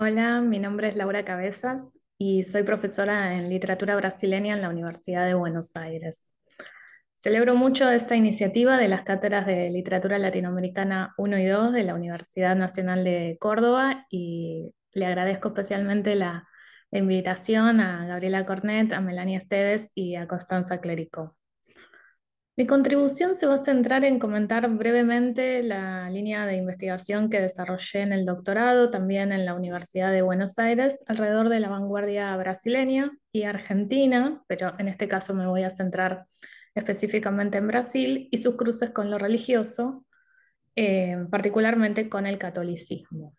Hola, mi nombre es Laura Cabezas y soy profesora en literatura brasileña en la Universidad de Buenos Aires. Celebro mucho esta iniciativa de las cátedras de literatura latinoamericana 1 y 2 de la Universidad Nacional de Córdoba y le agradezco especialmente la invitación a Gabriela Cornet, a Melania Esteves y a Constanza Clerico. Mi contribución se va a centrar en comentar brevemente la línea de investigación que desarrollé en el doctorado, también en la Universidad de Buenos Aires, alrededor de la vanguardia brasileña y argentina, pero en este caso me voy a centrar específicamente en Brasil y sus cruces con lo religioso, eh, particularmente con el catolicismo.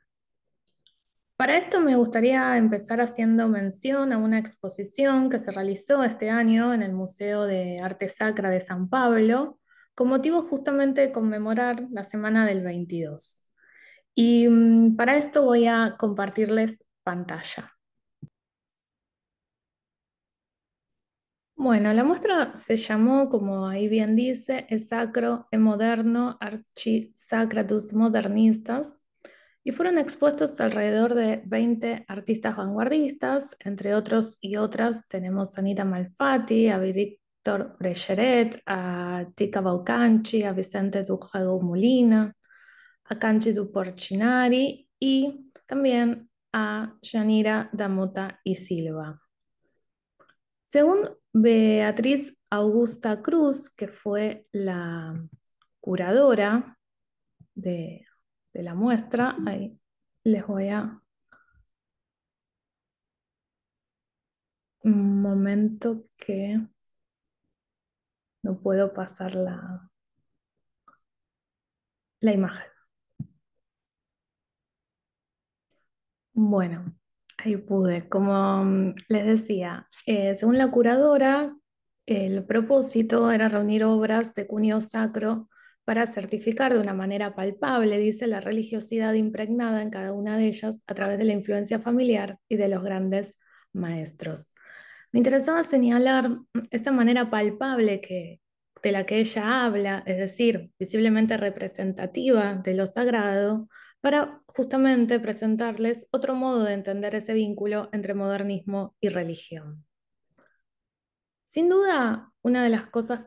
Para esto me gustaría empezar haciendo mención a una exposición que se realizó este año en el Museo de Arte Sacra de San Pablo, con motivo justamente de conmemorar la semana del 22. Y mm, para esto voy a compartirles pantalla. Bueno, la muestra se llamó, como ahí bien dice, El sacro e moderno, Archi Sacratus Modernistas, y fueron expuestos alrededor de 20 artistas vanguardistas, entre otros y otras tenemos a Anita Malfatti, a Víctor Brecheret, a Tika Baucanchi, a Vicente Dujado Molina, a Canchi Porcinari y también a Yanira Damota y Silva. Según Beatriz Augusta Cruz, que fue la curadora de de la muestra. Ahí les voy a... Un momento que no puedo pasar la, la imagen. Bueno, ahí pude. Como mm, les decía, eh, según la curadora, el propósito era reunir obras de cunio sacro para certificar de una manera palpable, dice, la religiosidad impregnada en cada una de ellas a través de la influencia familiar y de los grandes maestros. Me interesaba señalar esa manera palpable de la que ella habla, es decir, visiblemente representativa de lo sagrado, para justamente presentarles otro modo de entender ese vínculo entre modernismo y religión. Sin duda, una de las cosas mm,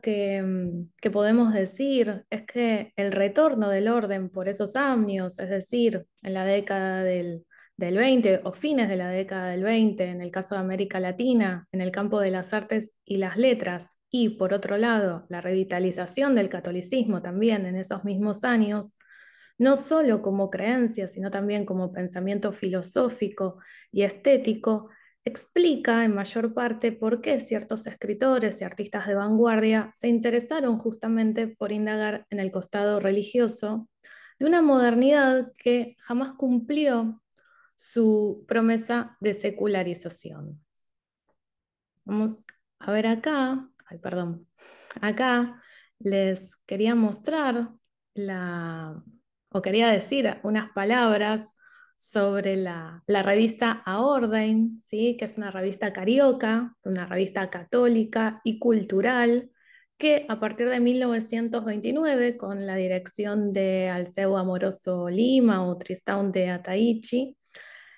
que, podemos decir es que el retorno del orden por esos años, es decir, en la década del del 20 o fines de la década del 20, en el caso de América Latina, en el campo de las artes y las letras, y por otro lado, la revitalización del catolicismo también en esos mismos años, no solo como creencia, sino también como pensamiento filosófico y estético, explica en mayor parte por qué ciertos escritores y artistas de vanguardia se interesaron justamente por indagar en el costado religioso de una modernidad que jamás cumplió su promesa de secularización. Vamos a ver acá, ay, perdón, acá les quería mostrar la, o quería decir unas palabras sobre la, la revista Orden ¿sí? que es una revista carioca, una revista católica y cultural, que a partir de 1929, con la dirección de Alceu Amoroso Lima o Tristán de Ataichi,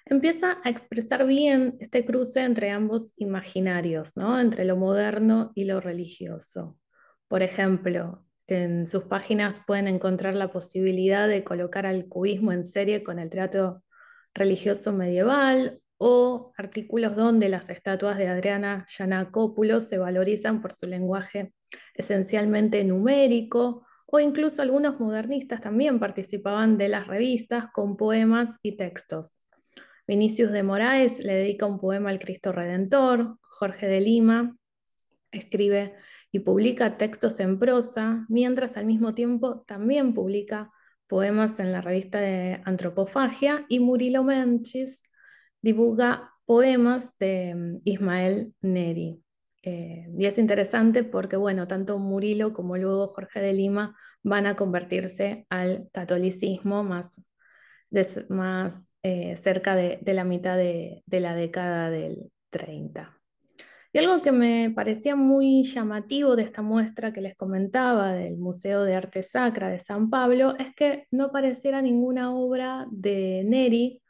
empieza a expresar bien este cruce entre ambos imaginarios, ¿no? entre lo moderno y lo religioso. Por ejemplo, en sus páginas pueden encontrar la posibilidad de colocar al cubismo en serie con el teatro religioso medieval o artículos donde las estatuas de Adriana Yanacópulo se valorizan por su lenguaje esencialmente numérico, o incluso algunos modernistas también participaban de las revistas con poemas y textos. Vinicius de Moraes le dedica un poema al Cristo Redentor, Jorge de Lima escribe y publica textos en prosa, mientras al mismo tiempo también publica poemas en la revista de Antropofagia y Murilo Menchis divulga poemas de mm, Ismael Neri. Eh, y es interesante porque, bueno, tanto Murilo como luego Jorge de Lima van a convertirse al catolicismo más, más eh, cerca de, la mitad de, de la década del 30. Y algo que me parecía muy llamativo de esta muestra que les comentaba del Museo de Arte Sacra de San Pablo es que no pareciera ninguna obra de Neri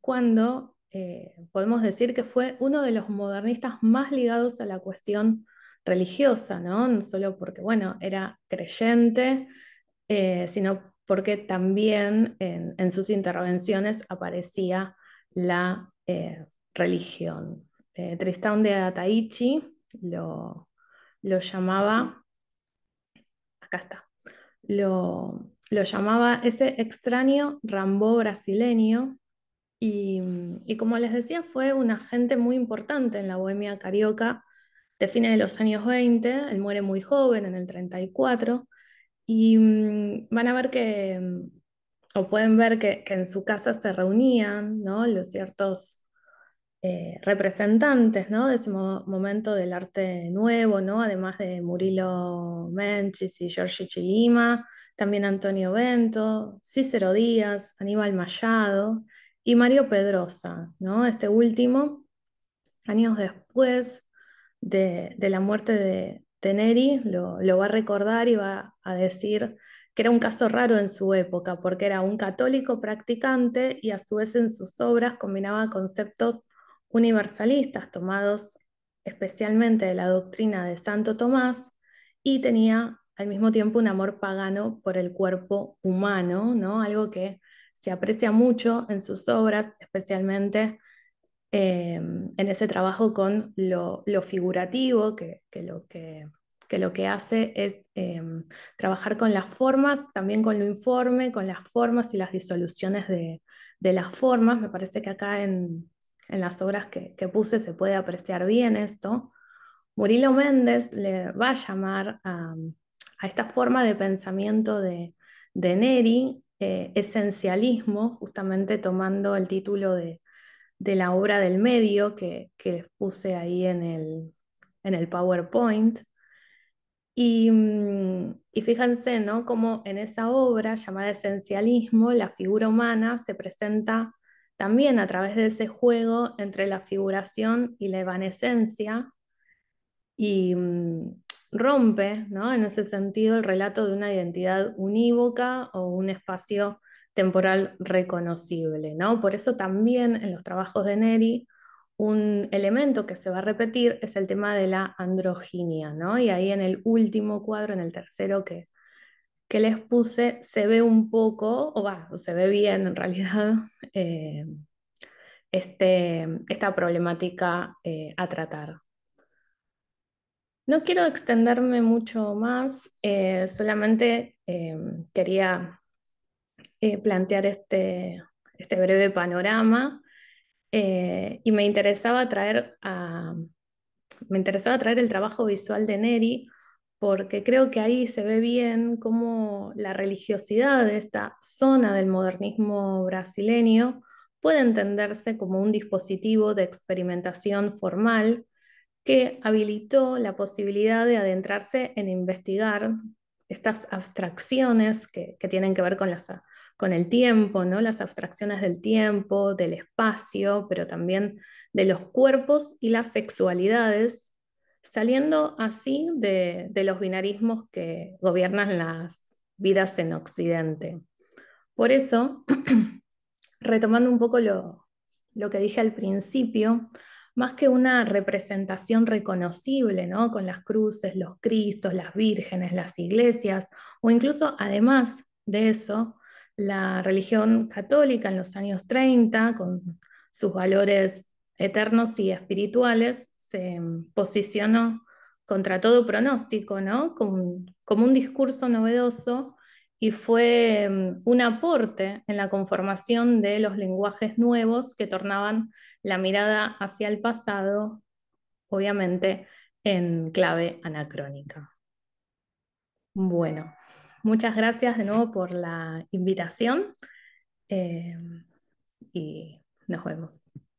cuando eh, podemos decir que fue uno de los modernistas más ligados a la cuestión religiosa, ¿no? solo porque, bueno, era creyente, eh, sino porque también en, sus intervenciones aparecía la eh, religión. Eh, Tristán de Ataichi lo, llamaba, acá está, lo, llamaba ese extraño Rambo brasileño y, como les decía fue un agente muy importante en la bohemia carioca de fines de los años 20, él muere muy joven en el 34 y mm, van a ver que, mm, o pueden ver que, que en su casa se reunían ¿no? los ciertos eh, representantes ¿no? de ese momento del arte nuevo, ¿no? además de Murilo Menchis y Giorgi Chilima, también Antonio Bento, Cícero Díaz, Aníbal Mayado y Mario Pedrosa, ¿no? este último, años después de, la muerte de, Teneri, lo va a recordar y va a decir que era un caso raro en su época, porque era un católico practicante y a su vez en sus obras combinaba conceptos universalistas tomados especialmente de la doctrina de Santo Tomás y tenía al mismo tiempo un amor pagano por el cuerpo humano, ¿no? algo que se aprecia mucho en sus obras, especialmente em, en ese trabajo con lo, figurativo, que, lo que, lo que, hace es em, trabajar con las formas, también con lo informe, con las formas y las disoluciones de, de las formas. Me parece que acá en, en las obras que, puse se puede apreciar bien esto, Murilo Méndez le va a llamar a, esta forma de pensamiento de, Neri eh, esencialismo, justamente tomando el título de, la obra del medio que, les puse ahí en el, PowerPoint. Mm, y, fíjense, ¿no? Como en esa obra llamada Esencialismo, la figura humana se presenta también a través de ese juego entre la figuración y la evanescencia y mm, rompe, ¿no? En ese sentido, el relato de una identidad unívoca o un espacio temporal reconocible, ¿no? Por eso también en los trabajos de Neri un elemento que se va a repetir es el tema de la androginia, ¿no? Y ahí en el último cuadro, en el tercero que, que les puse se ve un poco, o va, se ve bien en realidad, eh, este, esta problemática eh, a tratar. No quiero extenderme mucho más, eh, solamente quería plantear este, este, breve panorama y me interesaba traer me interesaba traer el trabajo visual de Neri porque creo que ahí se ve bien cómo la religiosidad de esta zona del modernismo brasileño puede entenderse como un dispositivo de experimentación formal que habilitó la posibilidad de adentrarse en investigar estas abstracciones que, tienen que ver con, las, con el tiempo, ¿no? las abstracciones del tiempo, del espacio, pero también de los cuerpos y las sexualidades saliendo así de, los binarismos que gobiernan las vidas en Occidente. Por eso, retomando un poco lo, que dije al principio, más que una representación reconocible, ¿no? con las cruces, los cristos, las vírgenes, las iglesias, o incluso además de eso, la religión católica en los años 30, con sus valores eternos y espirituales, se posicionó contra todo pronóstico, ¿no? Como, un discurso novedoso y fue mm, un aporte en la conformación de los lenguajes nuevos que tornaban la mirada hacia el pasado, obviamente, en clave anacrónica. Bueno, muchas gracias de nuevo por la invitación eh, y nos vemos.